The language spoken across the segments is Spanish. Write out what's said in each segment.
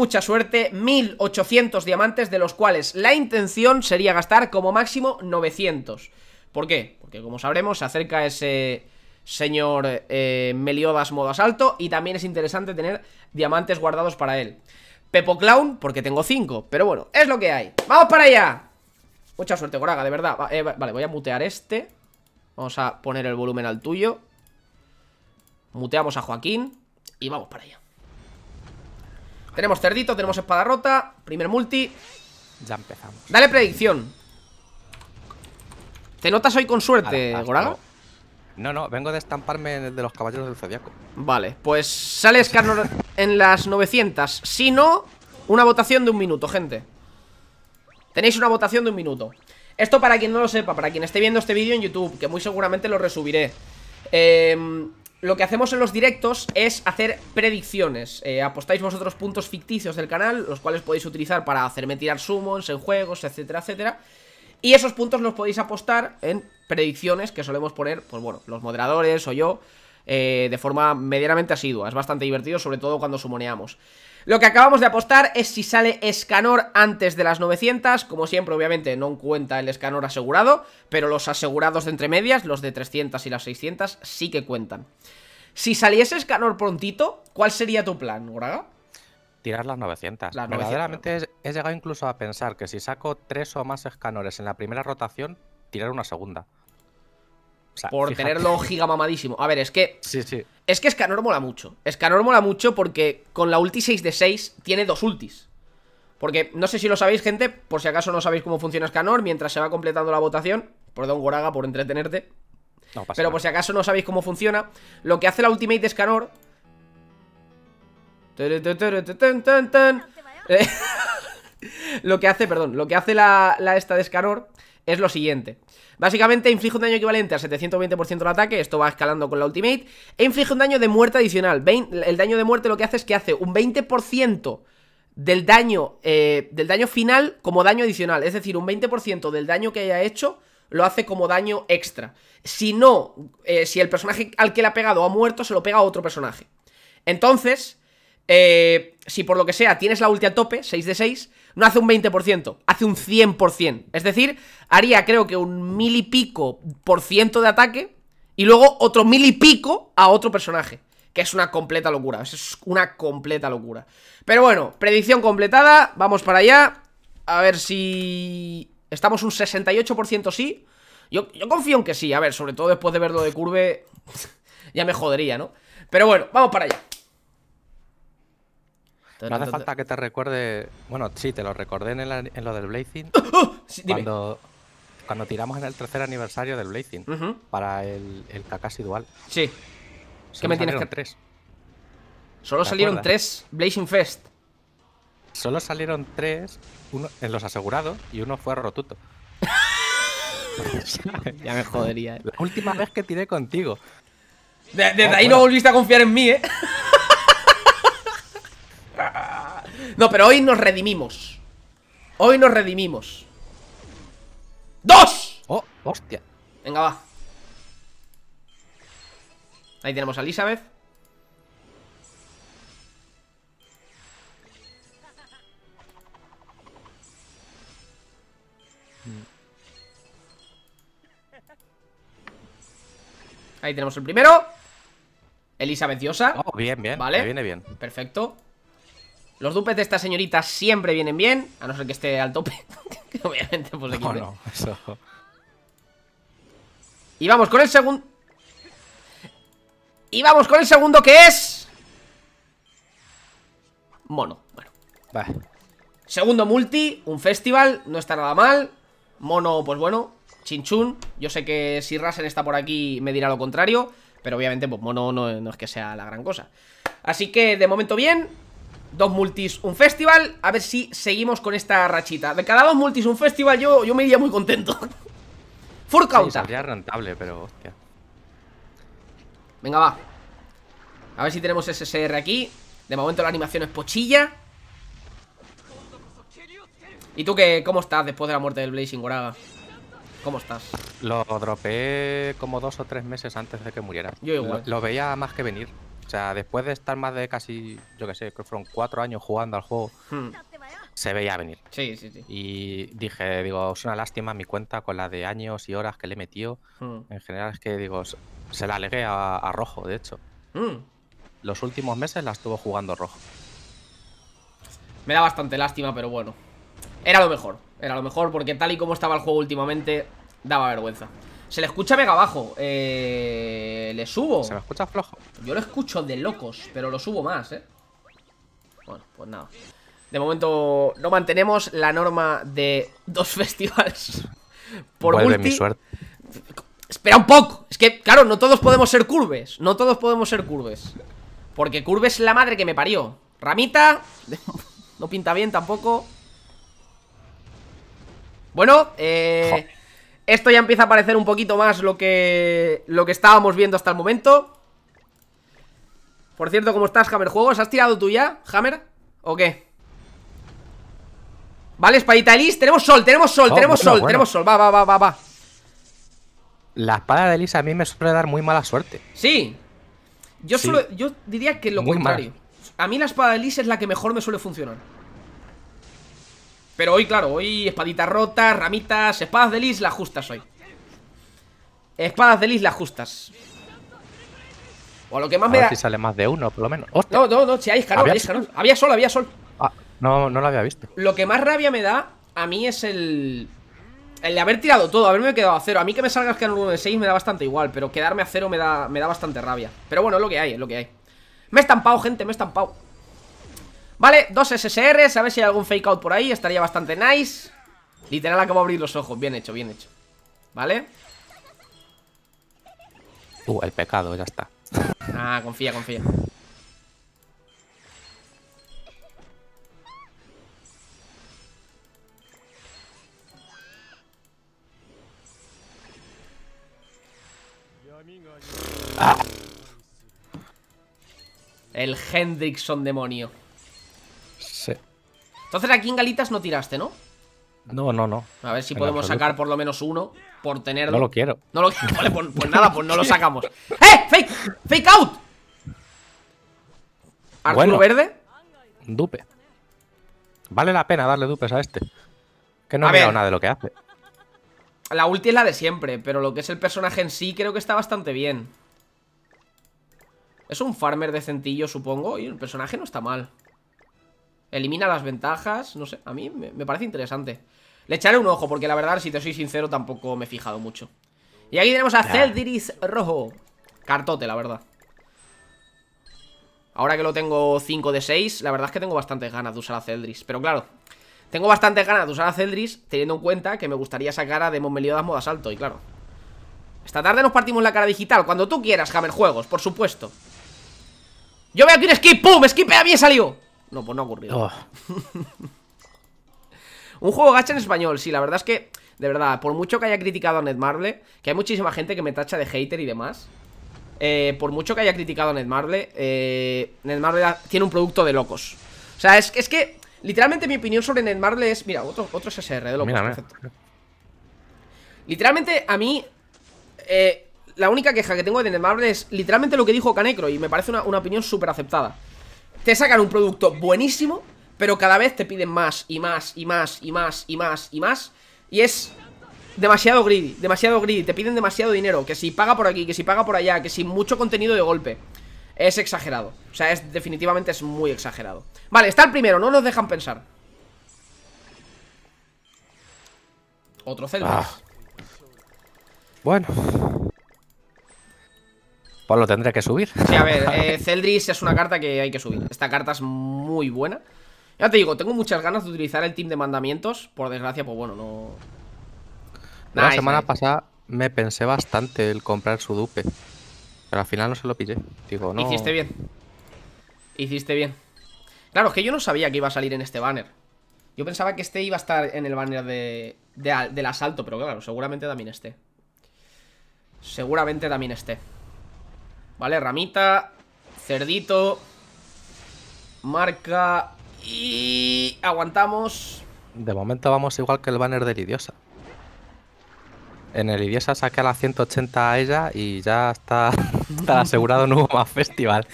mucha suerte, 1800 diamantes de los cuales la intención sería gastar como máximo 900. ¿Por qué? Porque como sabremos se acerca ese señor eh, Meliodas modo asalto y también es interesante tener diamantes guardados para él. Pepo Clown, porque tengo 5, pero bueno, es lo que hay. ¡Vamos para allá! Mucha suerte, coraga, de verdad. Eh, vale, voy a mutear este. Vamos a poner el volumen al tuyo. Muteamos a Joaquín y vamos para allá. Tenemos cerdito, tenemos espada rota Primer multi Ya empezamos Dale predicción ¿Te notas hoy con suerte, ¿Algo? No, no, vengo de estamparme de los caballeros del zodiaco. Vale, pues sale Scarnor en las 900. Si no, una votación de un minuto, gente. Tenéis una votación de un minuto. Esto para quien no lo sepa, para quien esté viendo este vídeo en YouTube, que muy seguramente lo resubiré. Eh, lo que hacemos en los directos es hacer predicciones. Eh, apostáis vosotros puntos ficticios del canal, los cuales podéis utilizar para hacerme tirar summons en juegos, etcétera, etcétera. Y esos puntos los podéis apostar en predicciones que solemos poner, pues bueno, los moderadores o yo, eh, de forma medianamente asidua. Es bastante divertido, sobre todo cuando sumoneamos. Lo que acabamos de apostar es si sale Escanor antes de las 900, como siempre obviamente no cuenta el Escanor asegurado, pero los asegurados de entre medias, los de 300 y las 600, sí que cuentan. Si saliese Escanor prontito, ¿cuál sería tu plan, Goraga? tirar las 900. Las he, llegado incluso a pensar que si saco tres o más escanores en la primera rotación, tirar una segunda por tenerlo gigamamadísimo. A ver, es que. Sí, Es que Escanor mola mucho. Escanor mola mucho porque con la ulti 6 de 6 tiene dos ultis. Porque no sé si lo sabéis, gente, por si acaso no sabéis cómo funciona Escanor, mientras se va completando la votación. Perdón, Goraga, por entretenerte. Pero por si acaso no sabéis cómo funciona, lo que hace la ultimate de Escanor. lo que hace, perdón, lo que hace la, esta de Escanor es lo siguiente. Básicamente inflige un daño equivalente al 720% del ataque, esto va escalando con la ultimate, e inflige un daño de muerte adicional. el daño de muerte lo que hace es que hace un 20% del daño, eh, del daño final como daño adicional, es decir, un 20% del daño que haya hecho lo hace como daño extra. Si no, eh, si el personaje al que le ha pegado ha muerto, se lo pega a otro personaje. Entonces, eh, si por lo que sea tienes la ulti a tope, 6 de 6, no hace un 20%, hace un 100%. Es decir, haría creo que un mil y pico por ciento de ataque y luego otro mil y pico a otro personaje. Que es una completa locura, es una completa locura. Pero bueno, predicción completada, vamos para allá. A ver si... Estamos un 68% sí. Yo, confío en que sí, a ver, sobre todo después de ver de Curve, ya me jodería, ¿no? Pero bueno, vamos para allá. No hace falta que te recuerde. Bueno, sí, te lo recordé en, lo del Blazing. ¡Oh! cuando, tiramos en el tercer aniversario del Blazing. Para el, el Dual. Sí. qué me tienes que. tres. Solo salieron tres Blazing Fest. Solo salieron tres uno, en los asegurados y uno fue rotuto. ya me jodería. Eh. La última vez que tiré contigo. desde oh, ahí no volviste a confiar en mí, ¿eh? No, pero hoy nos redimimos Hoy nos redimimos ¡Dos! Oh, hostia Venga, va Ahí tenemos a Elizabeth Ahí tenemos el primero Elizabeth Diosa Oh, bien, bien, vale. viene bien Perfecto los dupes de esta señorita siempre vienen bien, a no ser que esté al tope. que obviamente, pues aquí. eso. Y vamos con el segundo. Y vamos con el segundo que es. Mono. Bueno. Va. Segundo multi, un festival, no está nada mal. Mono, pues bueno, chinchun. Yo sé que si Rasen está por aquí me dirá lo contrario, pero obviamente, pues mono no es que sea la gran cosa. Así que de momento bien, Dos multis, un festival A ver si seguimos con esta rachita De cada dos multis, un festival, yo, yo me iría muy contento Furcauta rentable, pero Venga, va A ver si tenemos SSR aquí De momento la animación es pochilla ¿Y tú qué? ¿Cómo estás después de la muerte del Blazing Goraga? ¿Cómo estás? Lo dropeé como dos o tres meses antes de que muriera Yo lo veía más que venir o sea, después de estar más de casi, yo que sé, creo que fueron cuatro años jugando al juego, hmm. se veía venir. Sí, sí, sí. Y dije, digo, es una lástima mi cuenta con la de años y horas que le he metido. Hmm. En general es que, digo, se la alegué a, Rojo, de hecho. Hmm. Los últimos meses la estuvo jugando Rojo. Me da bastante lástima, pero bueno. Era lo mejor, era lo mejor, porque tal y como estaba el juego últimamente, daba vergüenza. Se le escucha mega bajo. Eh, le subo. Se me escucha flojo. Yo lo escucho de locos, pero lo subo más, ¿eh? Bueno, pues nada. De momento no mantenemos la norma de dos festivales por Mi suerte. Espera un poco. Es que, claro, no todos podemos ser curves. No todos podemos ser curves. Porque curves es la madre que me parió. Ramita. No pinta bien tampoco. Bueno, eh... Esto ya empieza a parecer un poquito más lo que, lo que estábamos viendo hasta el momento Por cierto, ¿cómo estás, Hammer Juegos? ¿Has tirado tú ya, Hammer? ¿O qué? Vale, espadita Elise, tenemos sol, tenemos sol, oh, tenemos sol, tenemos sol Va, va, va, va, va La espada de Elise a mí me suele dar muy mala suerte Sí Yo, yo diría que lo contrario A mí la espada de Elise es la que mejor me suele funcionar pero hoy, claro, hoy espaditas rotas, ramitas, espadas de Lis, las justas hoy. Espadas de Lis, las justas. O a lo que más me ver da... si sale más de uno, por lo menos. No, no, no, si hay había... hay Había sol, había sol. Ah, no, no lo había visto. Lo que más rabia me da a mí es el... El de haber tirado todo, haberme quedado a cero. A mí que me salga el 1 de 6 me da bastante igual, pero quedarme a cero me da, me da bastante rabia. Pero bueno, es lo que hay, es lo que hay. Me he estampado, gente, me he estampado. Vale, dos SSRs, a ver si hay algún fake out por ahí Estaría bastante nice Literal acabo de abrir los ojos, bien hecho, bien hecho Vale Uh, el pecado, ya está Ah, confía, confía ah. El Hendrickson demonio entonces aquí en Galitas no tiraste, ¿no? No, no, no. A ver si podemos sacar por lo menos uno por tenerlo. No lo quiero. No lo quiero. Vale, pues, pues, nada, pues no lo sacamos. ¡Eh! ¡Fake! ¡Fake out! Arturo Verde. Dupe. Vale la pena darle dupes a este. Que no veo nada de lo que hace. La ulti es la de siempre, pero lo que es el personaje en sí creo que está bastante bien. Es un farmer de centillo, supongo, y el personaje no está mal. Elimina las ventajas, no sé, a mí me, parece interesante Le echaré un ojo porque la verdad, si te soy sincero, tampoco me he fijado mucho Y aquí tenemos a Celdris Rojo Cartote, la verdad Ahora que lo tengo 5 de 6, la verdad es que tengo bastantes ganas de usar a Celdris. Pero claro, tengo bastantes ganas de usar a Celdris teniendo en cuenta que me gustaría sacar a Demon Meliodas modo asalto. Y claro, esta tarde nos partimos la cara digital. Cuando tú quieras, Hammer Juegos, por supuesto. Yo veo aquí un skip, ¡pum! ¡Skip a mí salido no, pues no ha ocurrido. Oh. Un juego gacha en español, sí, la verdad es que, de verdad, por mucho que haya criticado a Netmarble, que hay muchísima gente que me tacha de hater y demás, eh, por mucho que haya criticado a Netmarble, eh, Netmarble tiene un producto de locos. O sea, es, es que, literalmente mi opinión sobre Netmarble es, mira, otro, SSR de locos. Literalmente, a mí, eh, la única queja que tengo de Netmarble es literalmente lo que dijo Canecro y me parece una, una opinión súper aceptada te sacan un producto buenísimo, pero cada vez te piden más y más y más y más y más y más. Y es demasiado greedy, demasiado greedy. Te piden demasiado dinero. Que si paga por aquí, que si paga por allá, que si mucho contenido de golpe. Es exagerado. O sea, es, definitivamente es muy exagerado. Vale, está el primero, no nos dejan pensar. Otro Zelda. Ah. Bueno. Pues lo tendré que subir. Sí, a ver, eh, Celdris es una carta que hay que subir. Esta carta es muy buena. Ya te digo, tengo muchas ganas de utilizar el team de mandamientos. Por desgracia, pues bueno, no. La semana pasada me pensé bastante el comprar su dupe. Pero al final no se lo pillé. Digo, Hiciste bien. Hiciste bien. Claro, es que yo no sabía que iba a salir en este banner. Yo pensaba que este iba a estar en el banner del asalto, pero claro, seguramente también esté. Seguramente también esté. Vale, ramita, cerdito, marca y aguantamos. De momento vamos igual que el banner de Lidiosa. En el Idiosa saqué a la 180 a ella y ya está, asegurado no hubo más festival.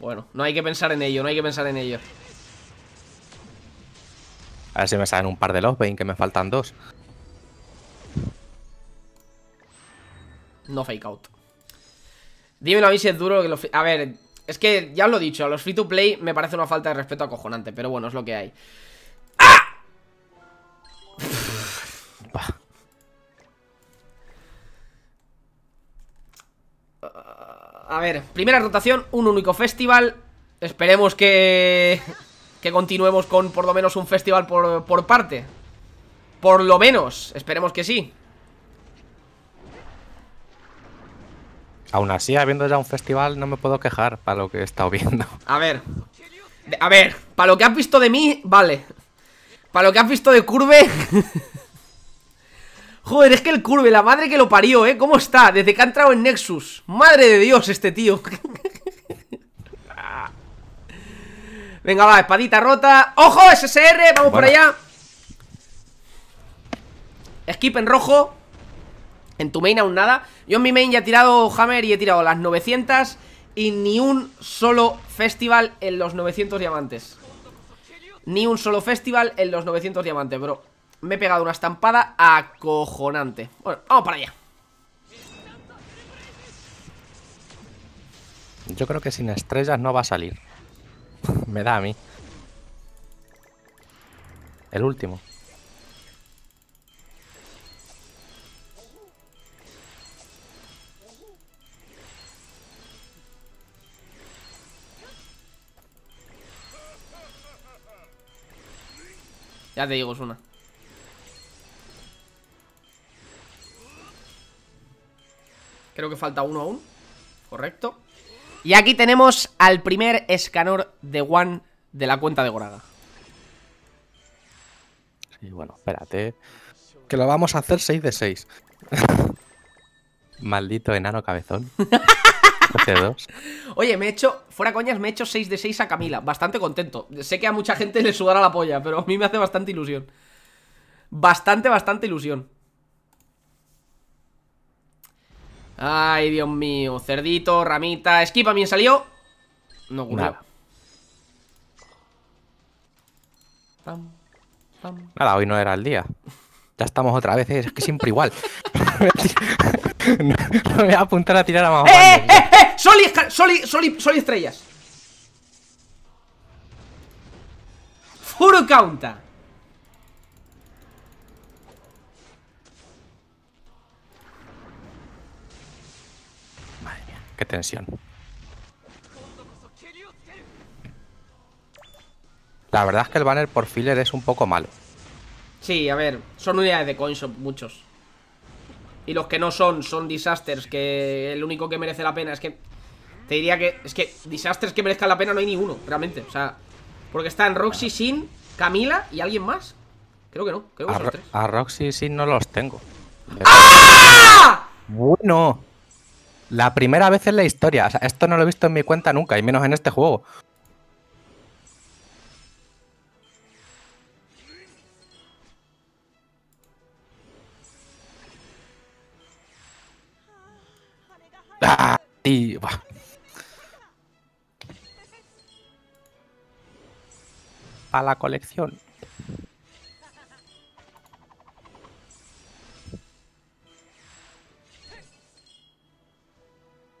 Bueno, no hay que pensar en ello, no hay que pensar en ello. A ver si me salen un par de ven que me faltan dos. No fake out. Dímelo a mí si es duro que los... A ver, es que ya lo he dicho, a los free to play me parece una falta de respeto acojonante, pero bueno, es lo que hay. ¡Ah! a ver, primera rotación, un único festival. Esperemos que... que continuemos con por lo menos un festival por parte. Por lo menos, esperemos que sí. Aún así, habiendo ya un festival, no me puedo quejar para lo que he estado viendo. A ver. A ver, para lo que has visto de mí, vale. Para lo que has visto de Curve. Joder, es que el Curve, la madre que lo parió, ¿eh? ¿Cómo está? Desde que ha entrado en Nexus. Madre de Dios, este tío. Venga, va, espadita rota. ¡Ojo! SSR, vamos por allá. Skip en rojo. En tu main aún nada. Yo en mi main ya he tirado Hammer y he tirado las 900 y ni un solo festival en los 900 diamantes. Ni un solo festival en los 900 diamantes, bro. Me he pegado una estampada acojonante. Bueno, vamos para allá. Yo creo que sin estrellas no va a salir. Me da a mí. El último. Ya te digo, es una. Creo que falta uno aún. Correcto. Y aquí tenemos al primer escanor de One de la cuenta de Goraga. Sí, bueno, espérate. Que lo vamos a hacer 6 de 6. Maldito enano cabezón. Oye, me he hecho, fuera coñas, me he hecho 6 de 6 a Camila. Bastante contento. Sé que a mucha gente le sudará la polla, pero a mí me hace bastante ilusión. Bastante, bastante ilusión. Ay, Dios mío. Cerdito, ramita. Esquipa, bien salió. No curaba. Nada. hoy no era el día. Ya estamos otra vez, es que siempre igual. no, me voy a apuntar a tirar a mamá. ¡Eh, eh, eh! eh! soli soli, soli, estrellas! ¡Furo counta! Madre mía, qué tensión. La verdad es que el banner por filler es un poco malo. Sí, a ver, son unidades de coin, son muchos. Y los que no son, son disasters Que el único que merece la pena es que Te diría que, es que disasters que merezcan la pena No hay ni uno, realmente, o sea Porque están Roxy, Sin, Camila y alguien más Creo que no, creo que son los tres A Roxy, Sin no los tengo ¡Ah! Bueno La primera vez en la historia o sea, Esto no lo he visto en mi cuenta nunca Y menos en este juego A a la colección.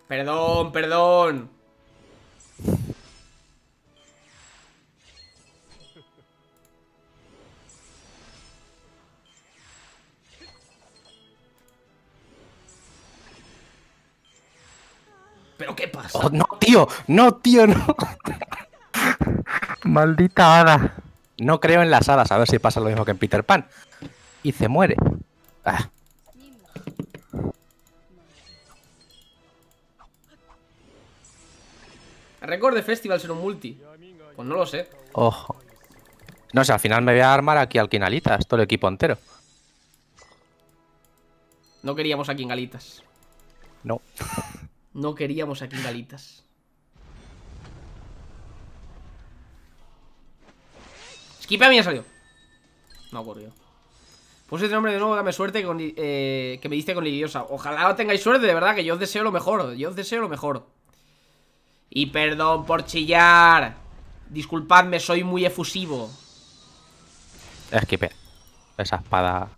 Perdón, perdón. Oh, no, tío, no, tío, no. Maldita hada. No creo en las hadas, a ver si pasa lo mismo que en Peter Pan. Y se muere. Ah. Record de Festival ser un multi. Pues no lo sé. Ojo. No sé, al final me voy a armar aquí al Quinalitas, todo el equipo entero. No queríamos a Quinalitas. No. No queríamos aquí galitas. ¡Esquipe a mí ha salido. No ha ocurrido. Puse este nombre de nuevo, dame suerte eh, que me diste con Lidiosa. Ojalá tengáis suerte, de verdad, que yo os deseo lo mejor. Yo os deseo lo mejor. Y perdón por chillar. Disculpadme, soy muy efusivo. Esquipe. Esa espada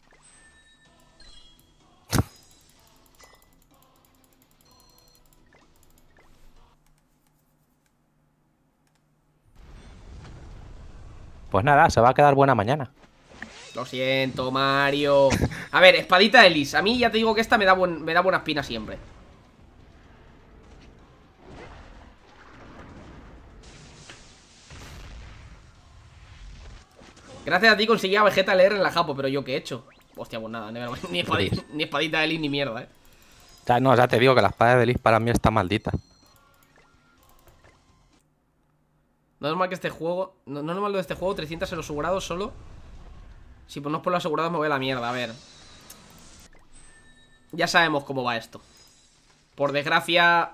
Pues nada, se va a quedar buena mañana. Lo siento, Mario. A ver, espadita de Liz. A mí ya te digo que esta me da, me da buena espina siempre. Gracias a ti conseguí a Vegeta leer en la Japo, pero yo qué he hecho. Hostia, pues nada, ni espadita, de Liz ni mierda, eh. Ya, no, ya te digo que la espada de Liz para mí está maldita. No es normal que este juego... No, es normal lo de este juego, 300 en los asegurados solo. Si ponemos por los asegurados me voy a la mierda, a ver. Ya sabemos cómo va esto. Por desgracia...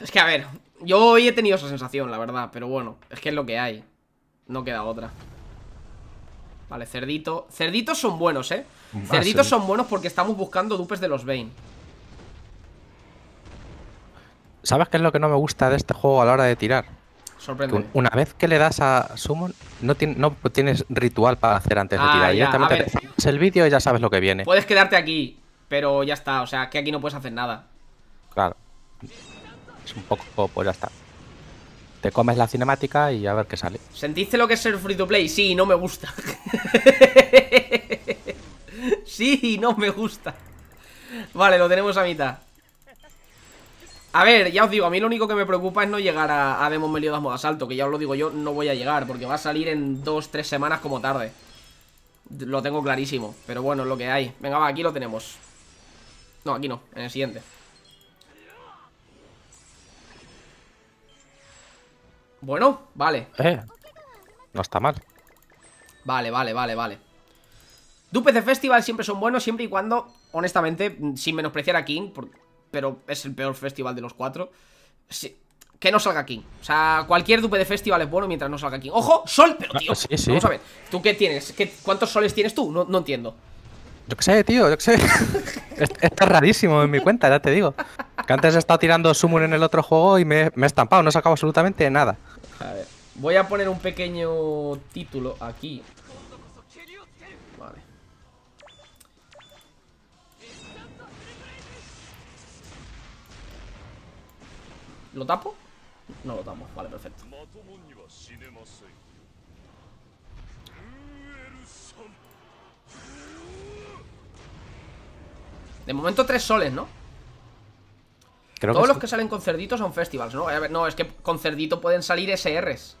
Es que, a ver, yo hoy he tenido esa sensación, la verdad, pero bueno, es que es lo que hay. No queda otra. Vale, cerdito. Cerditos son buenos, ¿eh? Cerditos son buenos porque estamos buscando dupes de los Bane. ¿Sabes qué es lo que no me gusta de este juego a la hora de tirar? Sorprende. Una vez que le das a Summon, no, tienes ritual para hacer antes de ah, tirar. Ya. Directamente ver, el vídeo y ya sabes lo que viene. Puedes quedarte aquí, pero ya está. O sea, que aquí no puedes hacer nada. Claro. Es un poco, pues ya está. Te comes la cinemática y a ver qué sale. ¿Sentiste lo que es ser free to play? Sí, no me gusta. sí, no me gusta. Vale, lo tenemos a mitad. A ver, ya os digo, a mí lo único que me preocupa es no llegar a, a Demon Meliodas modo asalto Que ya os lo digo yo, no voy a llegar Porque va a salir en dos, tres semanas como tarde Lo tengo clarísimo Pero bueno, es lo que hay Venga, va, aquí lo tenemos No, aquí no, en el siguiente Bueno, vale eh, no está mal Vale, vale, vale, vale Dupes de Festival siempre son buenos Siempre y cuando, honestamente, sin menospreciar a King pero es el peor festival de los cuatro. que no salga King. O sea, cualquier dupe de festival es bueno mientras no salga King. ¡Ojo! ¡Sol! Pero, ah, tío, vamos a ver. ¿Tú qué tienes? ¿Qué, ¿Cuántos soles tienes tú? No, entiendo. Yo qué sé, tío, yo qué sé. Está rarísimo en mi cuenta, ya te digo. Que antes he estado tirando Summon en el otro juego y me, me he estampado, no he sacado absolutamente nada. A ver, voy a poner un pequeño título aquí ¿Lo tapo? No lo tapo, vale, perfecto De momento tres soles, ¿no? Creo Todos los que salen con cerditos son festivals, ¿no? no, es que con cerdito pueden salir SRs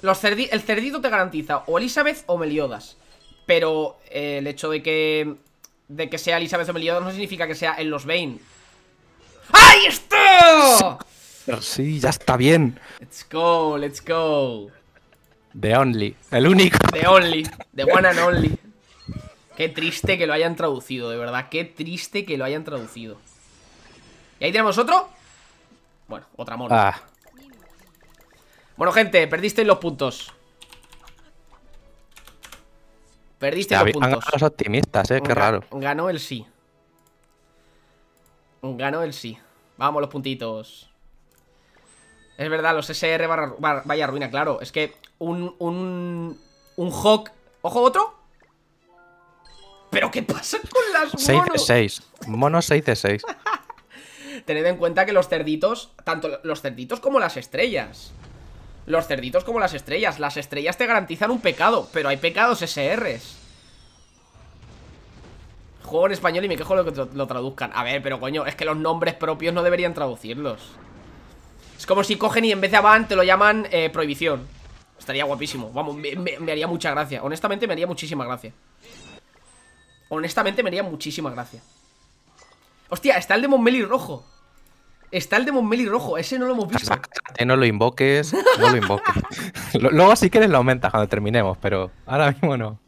los El cerdito te garantiza o Elizabeth o Meliodas Pero eh, el hecho de que de que sea Elizabeth o Meliodas no significa que sea en los Bane ¡Ahí está! sí, ya está bien. Let's go, let's go. The Only, el único. The Only, The One and Only. Qué triste que lo hayan traducido, de verdad. Qué triste que lo hayan traducido. Y ahí tenemos otro. Bueno, otra mona. Ah. Bueno, gente, perdisteis los puntos. Perdiste los puntos. los optimistas, eh, qué raro. Ganó el sí. Ganó el sí. Vamos, los puntitos. Es verdad, los SR barra, vaya ruina, claro. Es que un, un, un Hawk... ¡Ojo, otro! ¿Pero qué pasa con las monos? 6 de 6. Monos 6 de 6. Tened en cuenta que los cerditos, tanto los cerditos como las estrellas. Los cerditos como las estrellas. Las estrellas te garantizan un pecado, pero hay pecados SRs. Juego en español y me quejo lo que lo traduzcan. A ver, pero coño, es que los nombres propios no deberían traducirlos. Es como si cogen y en vez de Avant te lo llaman eh, prohibición. Estaría guapísimo. Vamos, me, haría mucha gracia. Honestamente me haría muchísima gracia. Honestamente me haría muchísima gracia. Hostia, está el Demon Meli rojo. Está el Demon Meli rojo, ese no lo hemos visto. no lo invoques, no lo invoques. Luego que quieres lo aumentas cuando terminemos, pero ahora mismo no.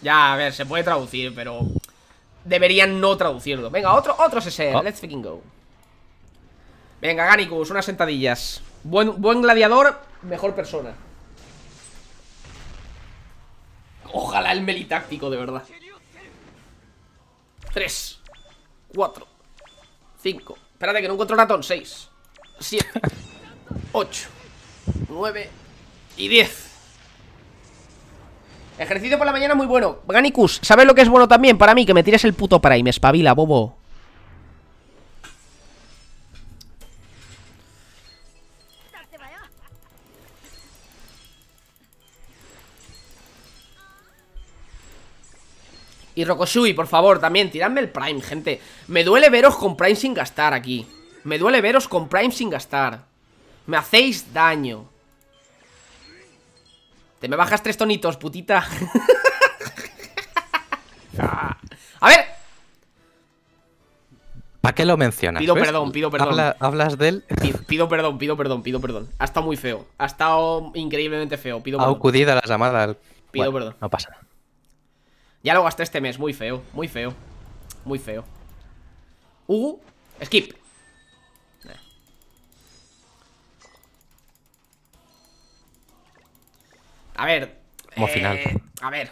Ya, a ver, se puede traducir, pero deberían no traducirlo. Venga, otro, otro ese. Ah. let's fucking go. Venga, Ganicus, unas sentadillas Buen, gladiador, mejor persona Ojalá el melitáctico, de verdad 3 4 5 Espérate que no encuentro ratón 6 7 8 9 y 10 Ejercicio por la mañana muy bueno Ganicus, ¿sabes lo que es bueno también para mí? Que me tires el puto para y me espabila, bobo Y Rokoshui, por favor, también, tiradme el Prime, gente Me duele veros con Prime sin gastar aquí Me duele veros con Prime sin gastar Me hacéis daño Te me bajas tres tonitos, putita A ver ¿Para qué lo mencionas? Pido perdón, pido perdón Hablas del. pido, perdón, pido perdón, pido perdón Ha estado muy feo Ha estado increíblemente feo pido Ha acudido a la llamada al... Pido perdón No pasa nada ya lo gasté este mes, muy feo, muy feo Muy feo uh, skip eh. A ver Como eh, final A ver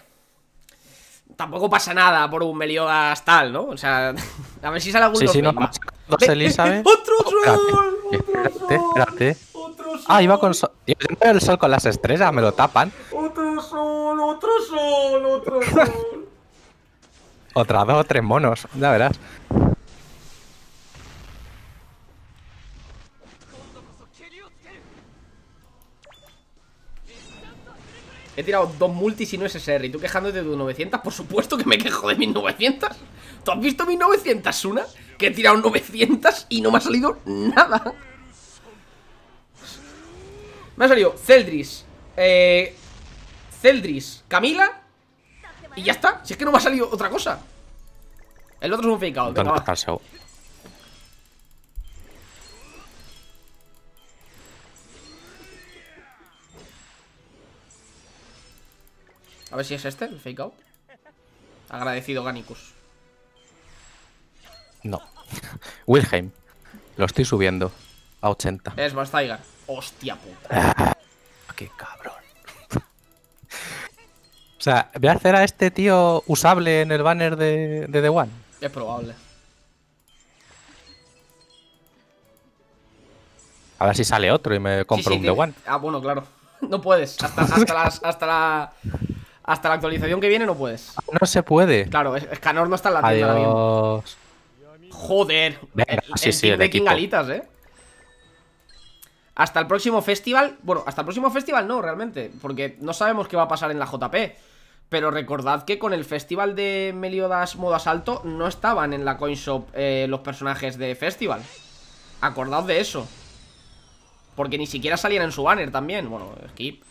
Tampoco pasa nada por un Meliodas tal, ¿no? O sea, a ver si sale algún Sí, sí, no, ¡Otro sol ¡Otro Espérate, Ah, iba con sol el sol con las estrellas, me lo tapan ¡Otro sol! ¡Otro sol! ¡Otro sol! Otra dos o tres monos, ya verás. He tirado dos multis y no SSR. ¿Y tú quejándote de tus 900? Por supuesto que me quejo de mis 900. ¿Tú has visto mis 900, una? Que he tirado 900 y no me ha salido nada. Me ha salido Celdris. Eh, Celdris, Camila y ya está, si es que no va a salir otra cosa El otro es un fake out A ver si es este, el fake out Agradecido Ganicus No Wilhelm Lo estoy subiendo A 80 Es más Tiger Hostia puta ah, Qué cabrón o sea, voy a hacer a este tío usable en el banner de, The One. Es probable. A ver si sale otro y me compro un The One. Ah, bueno, claro. No puedes. Hasta, la, hasta la actualización que viene no puedes. No se puede. Claro, Scanor no está en la tienda Adiós. Joder. sí, sí, el equipo. ¿eh? Hasta el próximo festival, bueno, hasta el próximo festival no, realmente, porque no sabemos qué va a pasar en la JP. Pero recordad que con el festival de Meliodas Modo Asalto no estaban en la Coinshop eh, los personajes de festival. Acordad de eso. Porque ni siquiera salían en su banner también. Bueno, skip.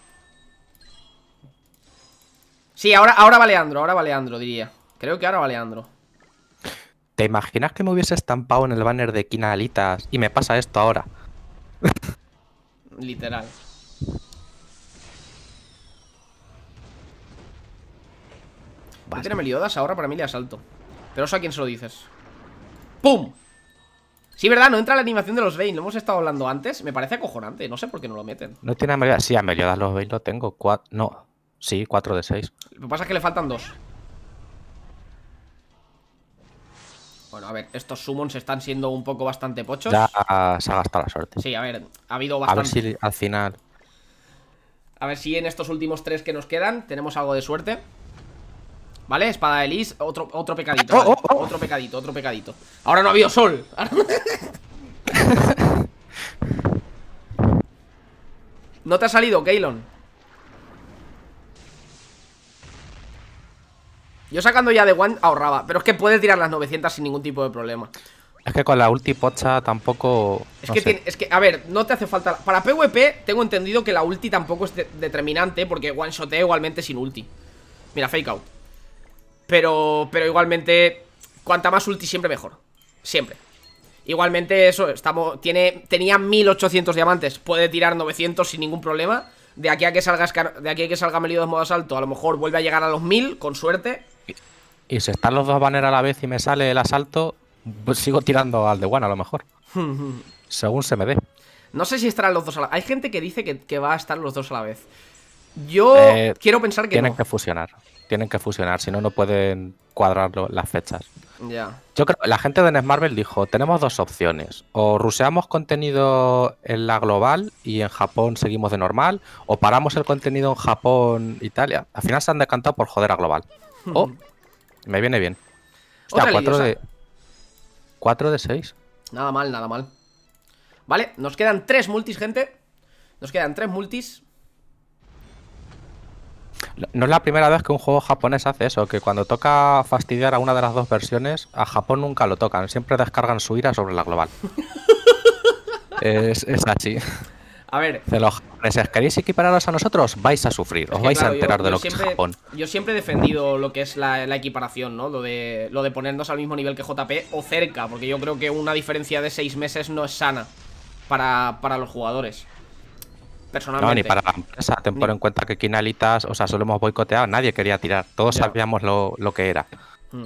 Sí, ahora, ahora va Leandro, ahora va Leandro, diría. Creo que ahora va Leandro. ¿Te imaginas que me hubiese estampado en el banner de Kinalitas Alitas y me pasa esto ahora? literal. Vale. tiene Meliodas ahora para mí le asalto. Pero eso a quién se lo dices. ¡Pum! Sí, verdad, no entra la animación de los Vayne. Lo hemos estado hablando antes. Me parece acojonante. No sé por qué no lo meten. No tiene a Meliodas. Sí, a Meliodas los Vayne lo tengo. Cuatro... No. Sí, cuatro de seis Lo que pasa es que le faltan dos. Bueno, a ver, estos summons están siendo un poco bastante pochos. Ya se ha gastado la suerte. Sí, a ver, ha habido bastante. A ver si al final. A ver si en estos últimos tres que nos quedan tenemos algo de suerte. ¿Vale? Espada de Liz, otro, otro pecadito. Oh, oh, oh. Otro pecadito, otro pecadito. Ahora no ha habido sol. no te ha salido, Keylon. Yo sacando ya de One ahorraba, pero es que puede tirar las 900 sin ningún tipo de problema. Es que con la ulti pocha tampoco... Es, que a ver, no te hace falta... Para PvP tengo entendido que la ulti tampoco es determinante porque one shotea igualmente sin ulti. Mira, fake out. Pero, pero igualmente, cuanta más ulti siempre mejor. Siempre. Igualmente eso, estamos, tiene, tenía 1800 diamantes, puede tirar 900 sin ningún problema. De aquí a que salga, de aquí a que salga Meliodas modo asalto, a lo mejor vuelve a llegar a los 1000, con suerte. Y si están los dos banners a la vez y me sale el asalto, pues sigo tirando al de one a lo mejor. Según se me dé. No sé si estarán los dos a la vez. Hay gente que dice que, que, va a estar los dos a la vez. Yo eh, quiero pensar que tienen que fusionar. Tienen que fusionar, si no, no pueden cuadrar las fechas. Ya. Yo creo la gente de Marvel dijo: Tenemos dos opciones. O ruseamos contenido en la global y en Japón seguimos de normal, o paramos el contenido en Japón, Italia. Al final se han decantado por joder a global. o me viene bien. está 4 de. 4 de 6. Nada mal, nada mal. Vale, nos quedan 3 multis, gente. Nos quedan 3 multis. No es la primera vez que un juego japonés hace eso, que cuando toca fastidiar a una de las dos versiones, a Japón nunca lo tocan, siempre descargan su ira sobre la global. es así. A ver. De los japoneses, ¿queréis equipararos a nosotros? Vais a sufrir, os vais a enterar de lo que es Japón. Yo siempre he defendido lo que es la, equiparación, ¿no? Lo de, ponernos al mismo nivel que JP o cerca, porque yo creo que una diferencia de seis meses no es sana para, los jugadores. Personalmente. No, ni para la empresa. Ten por en cuenta que Kinalitas, o sea, solo hemos boicoteado, nadie quería tirar. Todos sabíamos lo, que era. Mm.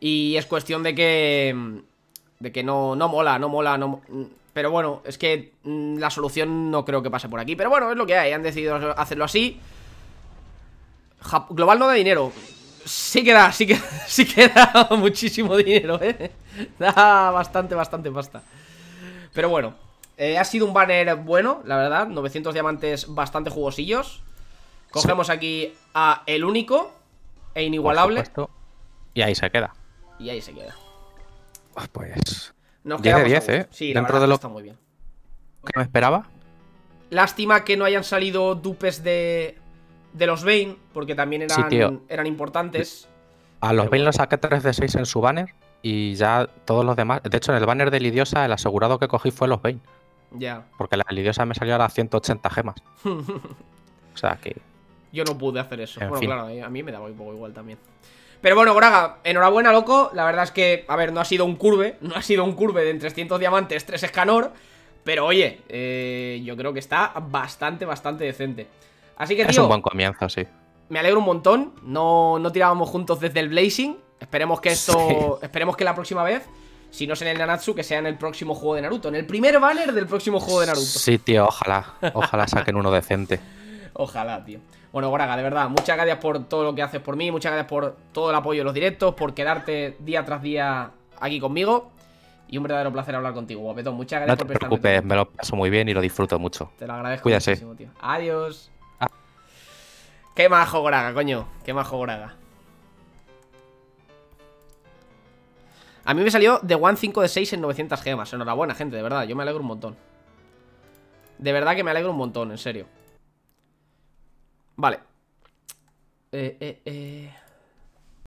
Y es cuestión de que. De que no, no mola, no mola, no, pero bueno, es que mm, la solución no creo que pase por aquí Pero bueno, es lo que hay, han decidido hacerlo así Global no da dinero Sí que da, sí que, da muchísimo dinero, ¿eh? Da bastante, bastante pasta Pero bueno, eh, ha sido un banner bueno, la verdad 900 diamantes bastante jugosillos Cogemos aquí a el único e inigualable Y ahí se queda Y ahí se queda ah, Pues nos 10 ¿eh? Sí, Dentro de lo... está muy bien. ¿Qué me esperaba? Lástima que no hayan salido dupes de, los Bane, porque también eran, importantes. A los Pero... Bane los saqué 3 de 6 en su banner y ya todos los demás. De hecho, en el banner de Lidiosa, el asegurado que cogí fue los Bane. Ya. Porque la Lidiosa me salió a 180 gemas. o sea que. Yo no pude hacer eso. bueno, claro, a mí me daba un poco igual también. Pero bueno, Braga, enhorabuena, loco. La verdad es que, a ver, no ha sido un curve, no ha sido un curve de 300 diamantes, 3 escanor. Pero oye, eh, yo creo que está bastante, bastante decente. Así que, tío. Es un buen comienzo, sí. Me alegro un montón. No, no tirábamos juntos desde el Blazing. Esperemos que esto. Esperemos que la próxima vez. Si no es en el Nanatsu, que sea en el próximo juego de Naruto. En el primer banner del próximo juego de Naruto. Sí, tío, ojalá. Ojalá saquen uno decente. Ojalá, tío. Bueno, Goraga, de verdad, muchas gracias por todo lo que haces por mí, muchas gracias por todo el apoyo en los directos, por quedarte día tras día aquí conmigo. Y un verdadero placer hablar contigo, guapetón. Muchas gracias no te preocupes, me lo paso muy bien y lo disfruto mucho. Te lo agradezco muchísimo, tío. Adiós. Ah. Qué majo Goraga, coño. Qué majo Goraga. A mí me salió The One 5 de 6 en 900 gemas. Enhorabuena, gente, de verdad. Yo me alegro un montón. De verdad que me alegro un montón, en serio. Vale. Eh, eh, eh.